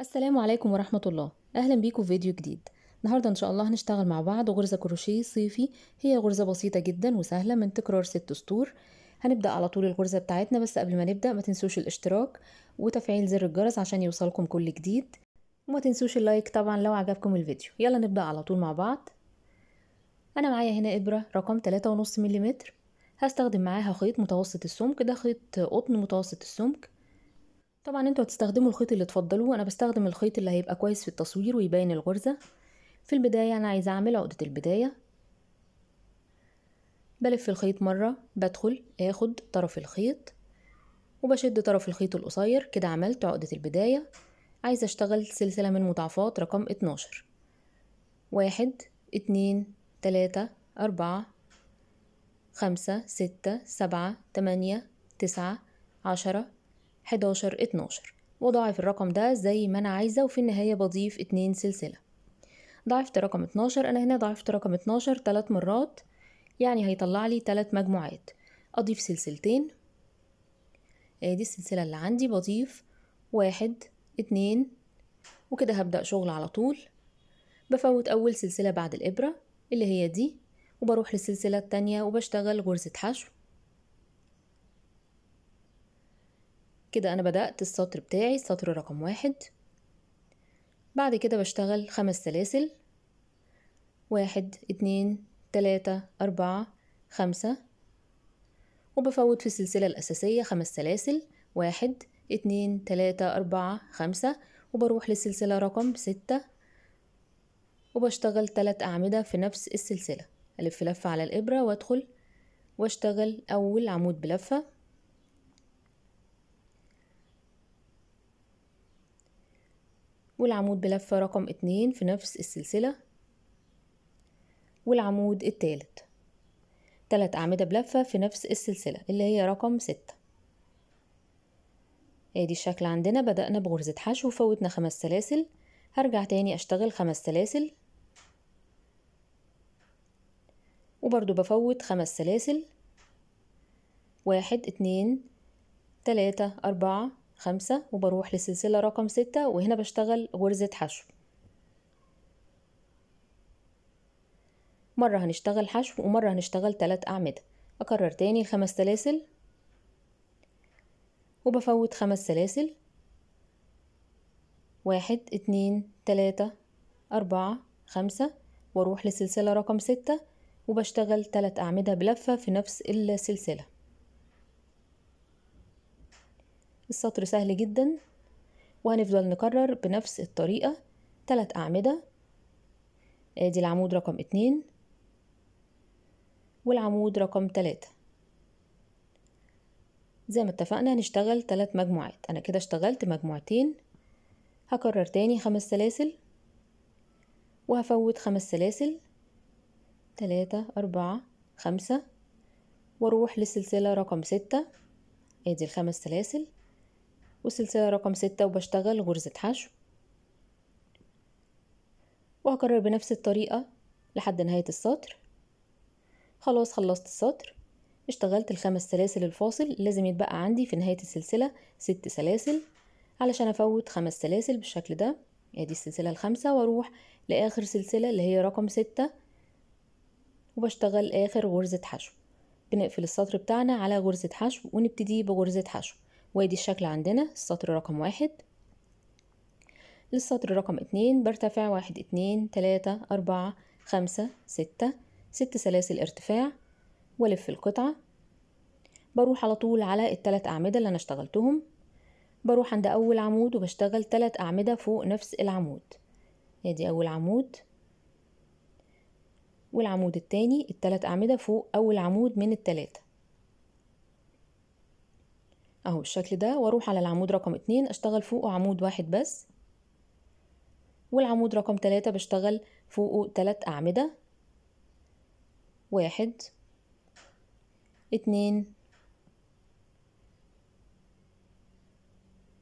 السلام عليكم ورحمة الله أهلا بيكم في فيديو جديد النهاردة إن شاء الله هنشتغل مع بعض غرزة كروشيه صيفي هي غرزة بسيطة جدا وسهلة من تكرار ست سطور هنبدأ على طول الغرزة بتاعتنا بس قبل ما نبدأ ما تنسوش الاشتراك وتفعيل زر الجرس عشان يوصلكم كل جديد وما تنسوش اللايك طبعا لو عجبكم الفيديو يلا نبدأ على طول مع بعض أنا معايا هنا إبرة رقم 3.5 ملم هستخدم معاها خيط متوسط السمك ده خيط قطن متوسط السمك طبعا انتوا هتستخدموا الخيط اللي تفضلوه انا بستخدم الخيط اللي هيبقى كويس في التصوير ويبين الغرزة في البداية انا عايزة اعمل عقدة البداية بلف الخيط مرة بدخل اخد طرف الخيط وبشد طرف الخيط القصير كده عملت عقدة البداية عايزة اشتغل سلسلة من مضاعفات رقم اتناشر واحد اتنين تلاتة أربعة خمسة ستة سبعة تمانية تسعة عشرة 11 12 وضعف الرقم ده زي ما أنا عايزة وفي النهاية بضيف اتنين سلسلة ضعفت رقم 12 أنا هنا ضعفت رقم 12 تلات مرات يعني هيطلع لي تلات مجموعات أضيف سلسلتين ادي آه، السلسلة اللي عندي بضيف واحد اتنين وكده هبدأ شغل على طول بفوت أول سلسلة بعد الإبرة اللي هي دي وبروح للسلسلة التانية وبشتغل غرزة حشو كده أنا بدأت السطر بتاعي السطر رقم واحد بعد كده بشتغل خمس سلاسل واحد اتنين تلاتة أربعة خمسة وبفوت في السلسلة الأساسية خمس سلاسل واحد اتنين تلاتة أربعة خمسة وبروح للسلسلة رقم ستة وبشتغل تلات أعمدة في نفس السلسلة ألف لفة على الإبرة وأدخل وأشتغل أول عمود بلفة والعمود بلفة رقم اتنين في نفس السلسلة والعمود التالت تلات أعمدة بلفة في نفس السلسلة اللي هي رقم ستة ادي الشكل عندنا بدأنا بغرزة حشو فوتنا خمس سلاسل هرجع تاني أشتغل خمس سلاسل وبرضو بفوت خمس سلاسل واحد اتنين تلاتة أربعة خمسة وبروح لسلسلة رقم ستة وهنا بشتغل غرزة حشو مرة هنشتغل حشو ومرة هنشتغل تلات أعمدة أكرر تاني خمس سلاسل وبفوت خمس سلاسل واحد اتنين تلاتة أربعة خمسة وأروح لسلسلة رقم ستة وبشتغل تلات أعمدة بلفة في نفس السلسلة السطر سهل جدا وهنفضل نكرر بنفس الطريقة تلات أعمدة ادي آه، العمود رقم اتنين والعمود رقم تلاتة زي ما اتفقنا هنشتغل تلات مجموعات انا كده اشتغلت مجموعتين هكرر تاني خمس سلاسل وهفوت خمس سلاسل تلاتة أربعة خمسة واروح للسلسلة رقم ستة ادي آه، الخمس سلاسل والسلسلة رقم ستة وبشتغل غرزة حشو وهكرر بنفس الطريقة لحد نهاية السطر خلاص خلصت السطر اشتغلت الخمس سلاسل الفاصل لازم يتبقى عندي في نهاية السلسلة ست سلاسل علشان افوت خمس سلاسل بالشكل ده ادي السلسلة الخامسة واروح لاخر سلسلة اللي هي رقم ستة وبشتغل اخر غرزة حشو بنقفل السطر بتاعنا على غرزة حشو ونبتدي بغرزة حشو وادي الشكل عندنا السطر رقم واحد للسطر رقم اتنين برتفع واحد اتنين تلاتة أربعة خمسة ستة ست سلاسل ارتفاع والف القطعة بروح على طول على التلات أعمدة اللي أنا اشتغلتهم بروح عند أول عمود وبشتغل تلات أعمدة فوق نفس العمود ادي أول عمود والعمود التاني التلات أعمدة فوق أول عمود من التلاتة اهو الشكل ده واروح على العمود رقم اتنين اشتغل فوقه عمود واحد بس والعمود رقم تلاتة بشتغل فوقه تلات أعمدة واحد اتنين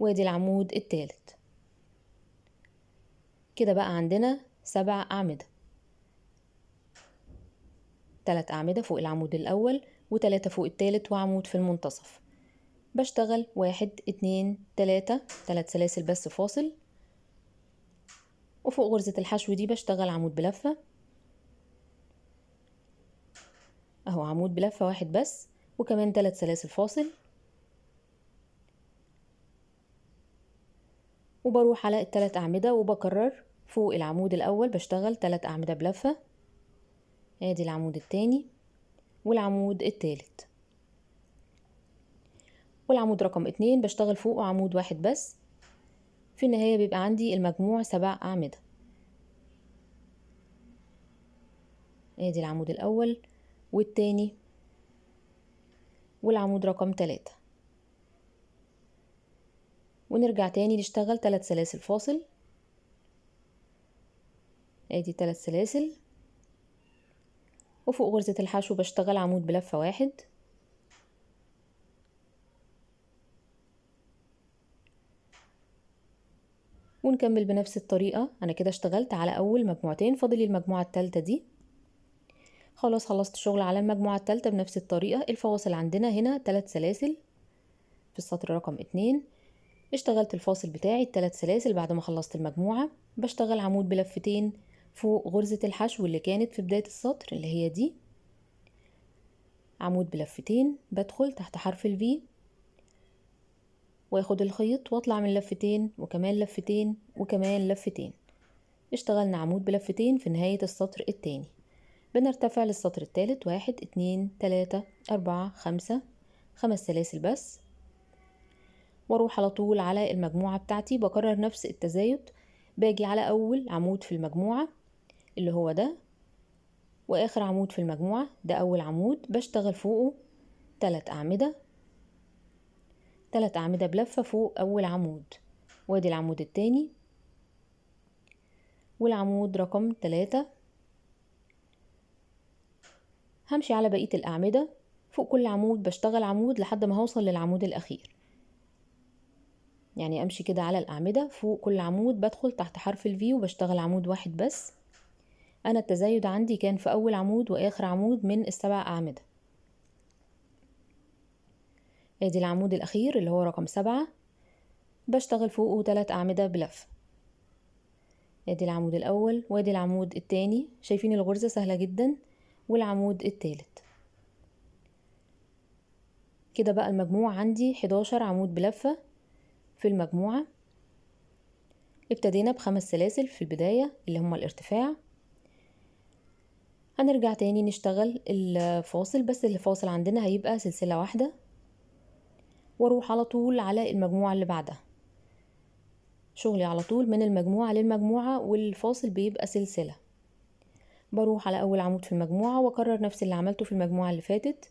وادي العمود التالت كده بقى عندنا سبع أعمدة تلات أعمدة فوق العمود الأول وتلاتة فوق التالت وعمود في المنتصف بشتغل واحد اتنين تلاتة تلات سلاسل بس فاصل وفوق غرزة الحشو دي بشتغل عمود بلفة اهو عمود بلفة واحد بس وكمان تلات سلاسل فاصل وبروح على التلات أعمدة وبكرر فوق العمود الأول بشتغل تلات أعمدة بلفة ادي العمود التاني والعمود التالت والعمود رقم اتنين بشتغل فوقه عمود واحد بس في النهاية بيبقى عندي المجموع سبع أعمدة ادي العمود الأول والتاني والعمود رقم تلاتة ونرجع تاني نشتغل تلات سلاسل فاصل ادي تلات سلاسل وفوق غرزة الحشو بشتغل عمود بلفة واحد ونكمل بنفس الطريقة أنا كده اشتغلت على أول مجموعتين فاضلي المجموعة التالتة دي خلاص خلصت شغل على المجموعة التالتة بنفس الطريقة الفواصل عندنا هنا تلات سلاسل في السطر رقم اتنين اشتغلت الفاصل بتاعي التلات سلاسل بعد ما خلصت المجموعة بشتغل عمود بلفتين فوق غرزة الحشو اللي كانت في بداية السطر اللي هي دي عمود بلفتين بدخل تحت حرف الفي واخد الخيط واطلع من لفتين وكمان لفتين وكمان لفتين اشتغلنا عمود بلفتين في نهاية السطر التاني بنرتفع للسطر التالت واحد اتنين تلاتة أربعة خمسة خمس سلاسل بس واروح على طول على المجموعة بتاعتي بكرر نفس التزايد باجي على أول عمود في المجموعة اللي هو ده وآخر عمود في المجموعة ده أول عمود بشتغل فوقه تلات أعمدة تلات أعمدة بلفة فوق أول عمود وادي العمود التاني والعمود رقم تلاتة همشي على بقية الأعمدة فوق كل عمود بشتغل عمود لحد ما هوصل للعمود الأخير يعني أمشي كده على الأعمدة فوق كل عمود بدخل تحت حرف الفي وبشتغل عمود واحد بس أنا التزايد عندي كان في أول عمود وآخر عمود من السبع أعمدة ادي آه، العمود الاخير اللي هو رقم سبعة بشتغل فوقه تلات اعمدة بلف ادي آه، العمود الاول وادي العمود التاني شايفين الغرزة سهلة جدا والعمود التالت كده بقى المجموع عندي 11 عمود بلفة في المجموعة ابتدينا بخمس سلاسل في البداية اللي هما الارتفاع هنرجع تاني نشتغل الفاصل بس الفاصل عندنا هيبقى سلسلة واحدة واروح على طول على المجموعة اللي بعدها شغلي على طول من المجموعة للمجموعة والفاصل بيبقى سلسلة بروح على أول عمود في المجموعة وأكرر نفس اللي عملته في المجموعة اللي فاتت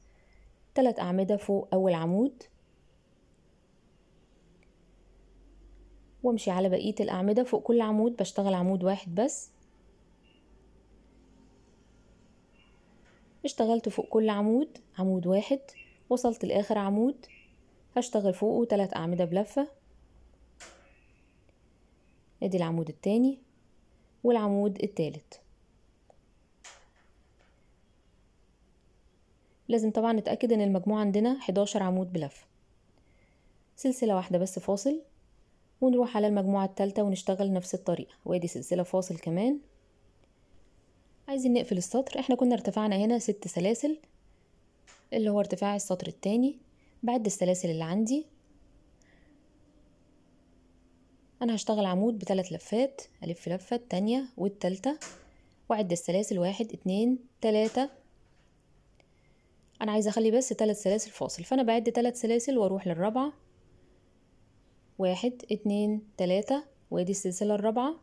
تلات أعمدة فوق أول عمود وامشي على بقية الأعمدة فوق كل عمود بشتغل عمود واحد بس اشتغلت فوق كل عمود عمود واحد وصلت لآخر عمود هشتغل فوقه تلات أعمدة بلفة ادي العمود التاني والعمود التالت لازم طبعا نتأكد ان المجموع عندنا 11 عمود بلفة سلسلة واحدة بس فاصل ونروح على المجموعة التالتة ونشتغل نفس الطريقة وادي سلسلة فاصل كمان عايزين نقفل السطر احنا كنا ارتفعنا هنا ست سلاسل اللي هو ارتفاع السطر التاني بعد السلاسل اللي عندي انا هشتغل عمود بثلاث لفات الف لفه الثانيه والثالثه واعد السلاسل واحد اتنين تلاتة انا عايزه اخلي بس ثلاث سلاسل فاصل فانا بعد ثلاث سلاسل واروح للرابعه واحد اتنين تلاتة وادي السلسله الرابعه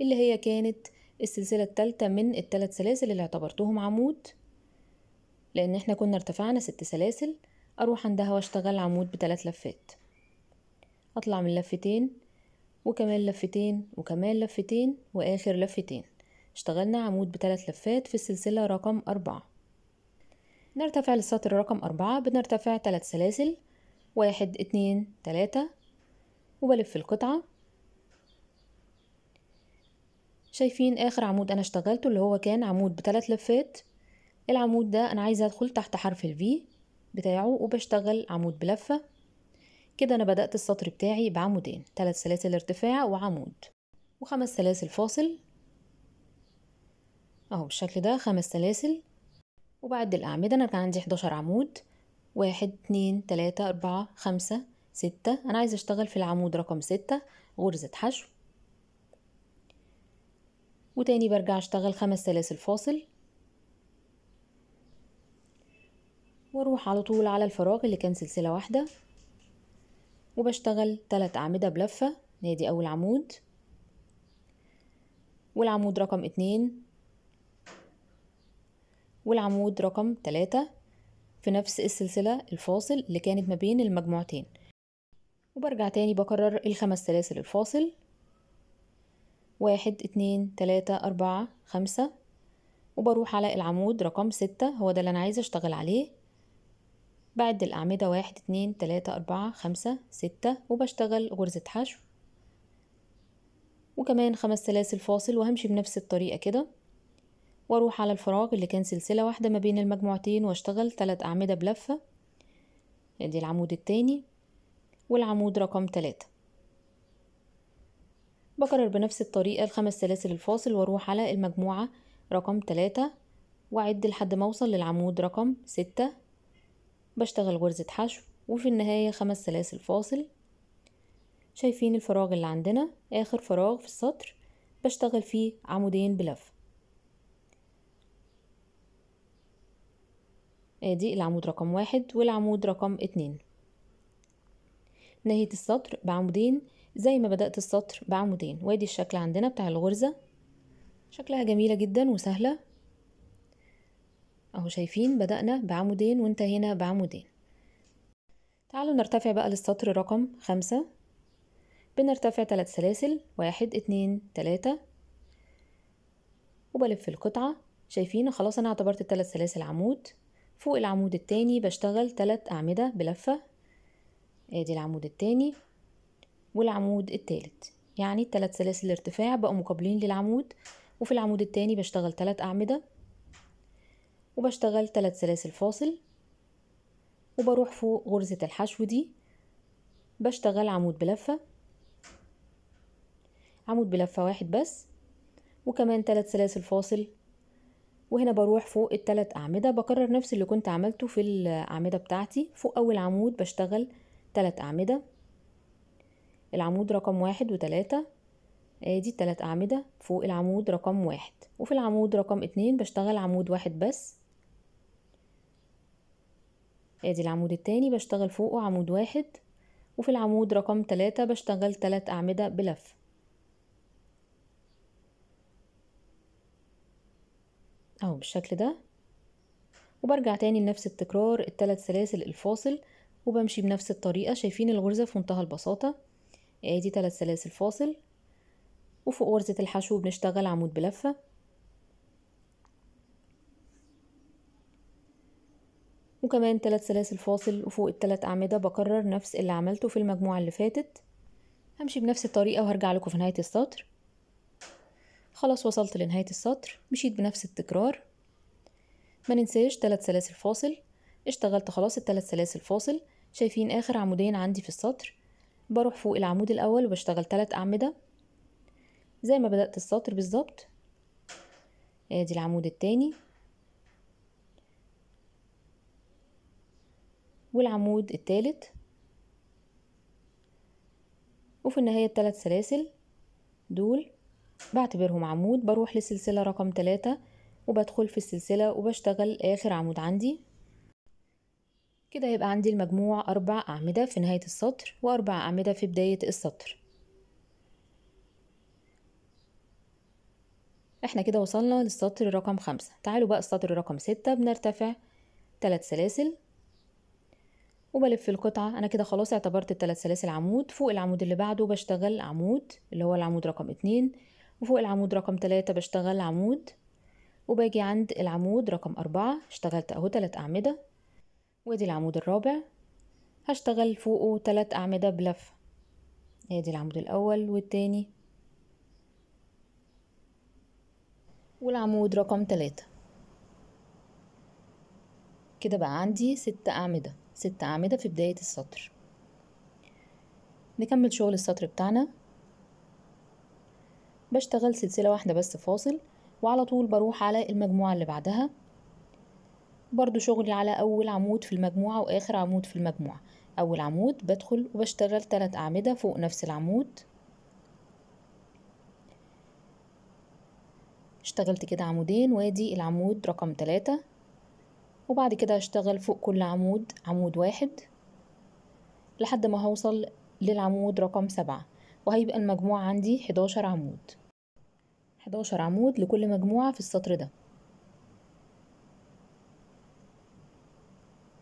اللي هي كانت السلسله الثالثه من الثلاث سلاسل اللي اعتبرتهم عمود لان احنا كنا ارتفعنا ست سلاسل أروح عندها وأشتغل عمود بثلاث لفات أطلع من لفتين وكمان لفتين وكمان لفتين وآخر لفتين اشتغلنا عمود بثلاث لفات في السلسلة رقم أربعة نرتفع للسطر رقم أربعة بنرتفع ثلاث سلاسل واحد اتنين تلاتة وبلف القطعة شايفين آخر عمود أنا اشتغلته اللي هو كان عمود بثلاث لفات العمود ده أنا عايزة أدخل تحت حرف الفي بتاعه وبشتغل عمود بلفة كده أنا بدأت السطر بتاعي بعمودين تلات سلاسل ارتفاع وعمود وخمس سلاسل فاصل أهو بالشكل ده خمس سلاسل وبعد الأعمدة أنا كان عندي 11 عمود واحد اتنين تلاتة أربعة خمسة ستة أنا عايزة أشتغل في العمود رقم ستة غرزة حشو وتاني برجع أشتغل خمس سلاسل فاصل واروح على طول على الفراغ اللي كان سلسلة واحدة وبشتغل تلات أعمدة بلفة نادي أول عمود والعمود رقم اتنين والعمود رقم تلاتة في نفس السلسلة الفاصل اللي كانت ما بين المجموعتين وبرجع تاني بكرر الخمس سلاسل الفاصل واحد اتنين تلاتة أربعة خمسة وبروح على العمود رقم ستة هو ده اللي أنا عايزة أشتغل عليه بعد الأعمدة واحد اتنين تلاتة أربعة خمسة ستة وبشتغل غرزة حشو وكمان خمس سلاسل فاصل وهمشي بنفس الطريقة كده واروح على الفراغ اللي كان سلسلة واحدة ما بين المجموعتين واشتغل تلات أعمدة بلفة ادي العمود التاني والعمود رقم تلاتة بكرر بنفس الطريقة الخمس سلاسل الفاصل واروح على المجموعة رقم تلاتة واعد لحد ما اوصل للعمود رقم ستة بشتغل غرزة حشو وفي النهاية خمس سلاسل فاصل شايفين الفراغ اللي عندنا آخر فراغ في السطر بشتغل فيه عمودين بلف ادي العمود رقم واحد والعمود رقم اتنين نهاية السطر بعمودين زي ما بدأت السطر بعمودين وادي الشكل عندنا بتاع الغرزة شكلها جميلة جدا وسهلة اهو شايفين بدأنا بعمودين وانتهينا بعمودين تعالوا نرتفع بقى للسطر رقم خمسة بنرتفع تلات سلاسل واحد اتنين تلاتة وبلف القطعة شايفين خلاص انا اعتبرت التلات سلاسل عمود فوق العمود التاني بشتغل تلات اعمدة بلفة ادي العمود التاني والعمود التالت يعني التلات سلاسل ارتفاع بقوا مقابلين للعمود وفي العمود التاني بشتغل تلات اعمدة وبشتغل ثلاث سلاسل فاصل وبروح فوق غرزة الحشو دي بشتغل عمود بلفة عمود بلفة واحد بس وكمان ثلاث سلاسل فاصل وهنا بروح فوق الثلاث أعمدة بكرر نفس اللي كنت عملته في الأعمدة بتاعتي فوق أول عمود بشتغل ثلاث أعمدة العمود رقم واحد وتلاتة ادي التلات أعمدة فوق العمود رقم واحد وفي العمود رقم اتنين بشتغل عمود واحد بس ادي آه، العمود التاني بشتغل فوقه عمود واحد وفي العمود رقم تلاتة بشتغل تلات أعمدة بلف أهو بالشكل ده وبرجع تاني لنفس التكرار التلات سلاسل الفاصل وبمشي بنفس الطريقة شايفين الغرزة في منتهى البساطة ادي آه، تلات سلاسل فاصل وفوق غرزة الحشو بنشتغل عمود بلفة وكمان تلات سلاسل فاصل وفوق التلات أعمدة بكرر نفس اللي عملته في المجموعة اللي فاتت همشي بنفس الطريقة وهرجع لكم في نهاية السطر خلاص وصلت لنهاية السطر مشيت بنفس التكرار ما ننساش تلات سلاسل فاصل اشتغلت خلاص التلات سلاسل فاصل شايفين آخر عمودين عندي في السطر بروح فوق العمود الأول وبشتغل تلات أعمدة زي ما بدأت السطر بالظبط ادي العمود التاني والعمود الثالث وفي النهاية الثلاث سلاسل دول بعتبرهم عمود بروح للسلسلة رقم ثلاثة وبدخل في السلسلة وبشتغل آخر عمود عندي كده هيبقى عندي المجموع أربع أعمدة في نهاية السطر وأربع أعمدة في بداية السطر احنا كده وصلنا للسطر رقم خمسة تعالوا بقى السطر رقم ستة بنرتفع ثلاث سلاسل وبلف القطعة أنا كده خلاص اعتبرت التلات سلاسل عمود فوق العمود اللي بعده بشتغل عمود اللي هو العمود رقم اتنين وفوق العمود رقم تلاتة بشتغل عمود وباجي عند العمود رقم أربعة اشتغلت أهو تلات أعمدة وادي العمود الرابع هشتغل فوقه تلات أعمدة بلفة ادي العمود الأول والتاني والعمود رقم تلاتة كده بقى عندي ست أعمدة ست أعمدة في بداية السطر نكمل شغل السطر بتاعنا بشتغل سلسلة واحدة بس فاصل وعلى طول بروح على المجموعة اللي بعدها برضو شغلي على أول عمود في المجموعة وآخر عمود في المجموعة أول عمود بدخل وبشتغل ثلاث أعمدة فوق نفس العمود اشتغلت كده عمودين وادي العمود رقم ثلاثة وبعد كده هشتغل فوق كل عمود عمود واحد لحد ما هوصل للعمود رقم سبعة وهيبقى المجموع عندي 11 عمود 11 عمود لكل مجموعة في السطر ده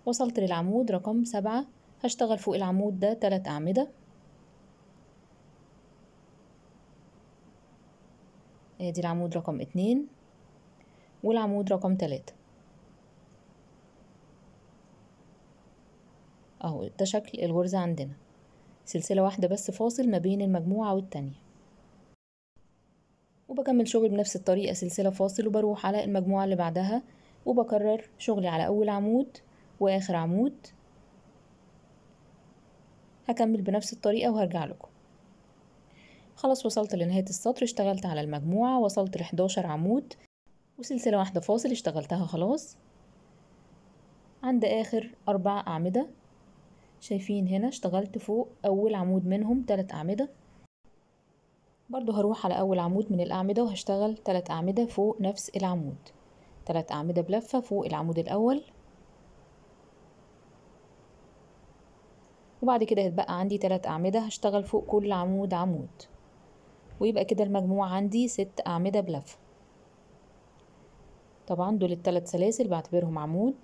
وصلت للعمود رقم سبعة هشتغل فوق العمود ده تلات أعمدة ادي آه، العمود رقم اتنين والعمود رقم تلاتة اهو ده شكل الغرزة عندنا سلسلة واحدة بس فاصل ما بين المجموعة والتانية وبكمل شغل بنفس الطريقة سلسلة فاصل وبروح على المجموعة اللي بعدها وبكرر شغلي على أول عمود وآخر عمود هكمل بنفس الطريقة وهرجع لكم خلاص وصلت لنهاية السطر اشتغلت على المجموعة وصلت لحداشر عمود وسلسلة واحدة فاصل اشتغلتها خلاص عند آخر أربع أعمدة شايفين هنا اشتغلت فوق اول عمود منهم تلات اعمدة برضو هروح على اول عمود من الاعمدة وهشتغل تلات اعمدة فوق نفس العمود تلات اعمدة بلفة فوق العمود الاول وبعد كده هتبقى عندي تلات اعمدة هشتغل فوق كل عمود عمود ويبقى كده المجموع عندي ست اعمدة بلفة طبعا دول التلات سلاسل بعتبرهم عمود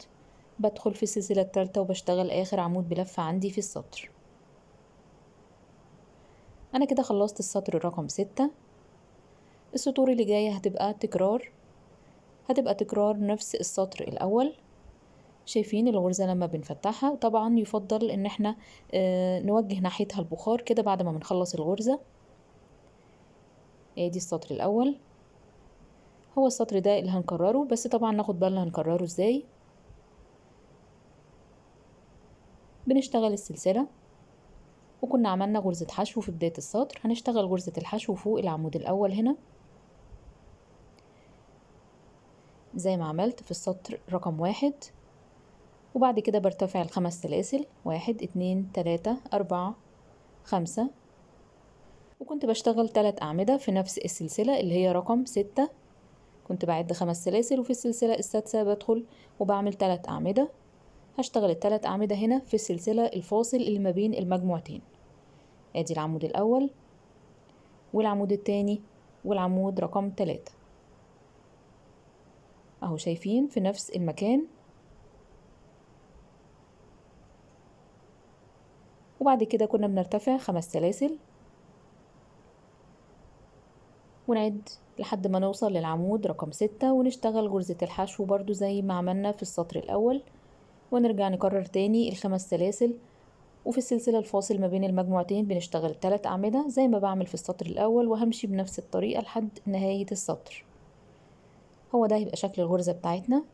بدخل في السلسلة التالتة وبشتغل آخر عمود بلفة عندي في السطر أنا كده خلصت السطر رقم ستة السطور اللي جاية هتبقى تكرار هتبقى تكرار نفس السطر الأول شايفين الغرزة لما بنفتحها طبعا يفضل ان احنا آه، نوجه ناحيتها البخار كده بعد ما بنخلص الغرزة ادي آه، السطر الاول هو السطر ده اللي هنكرره بس طبعا ناخد بالنا هنكرره ازاي بنشتغل السلسلة وكنا عملنا غرزة حشو في بداية السطر هنشتغل غرزة الحشو فوق العمود الأول هنا زي ما عملت في السطر رقم واحد وبعد كده برتفع الخمس سلاسل واحد اتنين تلاتة أربعة خمسة وكنت بشتغل تلات أعمدة في نفس السلسلة اللي هي رقم ستة كنت بعد خمس سلاسل وفي السلسلة السادسة بدخل وبعمل تلات أعمدة هشتغل التلات أعمدة هنا في السلسلة الفاصل اللي ما بين المجموعتين ادي العمود الأول والعمود التاني والعمود رقم تلاتة اهو شايفين في نفس المكان وبعد كده كنا بنرتفع خمس سلاسل ونعد لحد ما نوصل للعمود رقم ستة ونشتغل غرزة الحشو برضو زي ما عملنا في السطر الأول ونرجع نكرر تاني الخمس سلاسل وفي السلسلة الفاصل ما بين المجموعتين بنشتغل تلات أعمدة زي ما بعمل في السطر الأول وهمشي بنفس الطريقة لحد نهاية السطر هو ده هيبقى شكل الغرزة بتاعتنا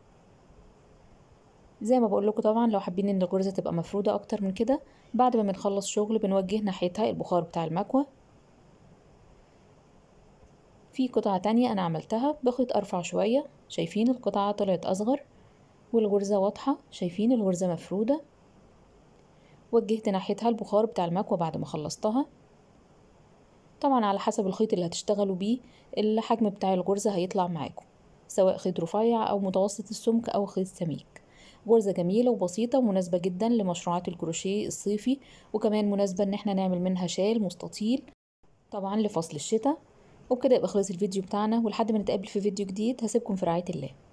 زي ما بقول لكم طبعا لو حابين ان الغرزة تبقى مفرودة اكتر من كده بعد ما بنخلص شغل بنوجه ناحيتها البخار بتاع المكوة في قطعة تانية انا عملتها بخيط ارفع شوية شايفين القطعة طلعت اصغر والغرزة واضحة شايفين الغرزة مفرودة وجهت ناحيتها البخار بتاع المكوة بعد ما خلصتها طبعا على حسب الخيط اللي هتشتغلوا بيه الحجم بتاع الغرزة هيطلع معاكم سواء خيط رفيع أو متوسط السمك أو خيط سميك غرزة جميلة وبسيطة ومناسبة جدا لمشروعات الكروشيه الصيفي وكمان مناسبة ان احنا نعمل منها شال مستطيل طبعا لفصل الشتاء وبكده يبقى خلص الفيديو بتاعنا ولحد ما نتقابل في فيديو جديد هسيبكم في رعاية الله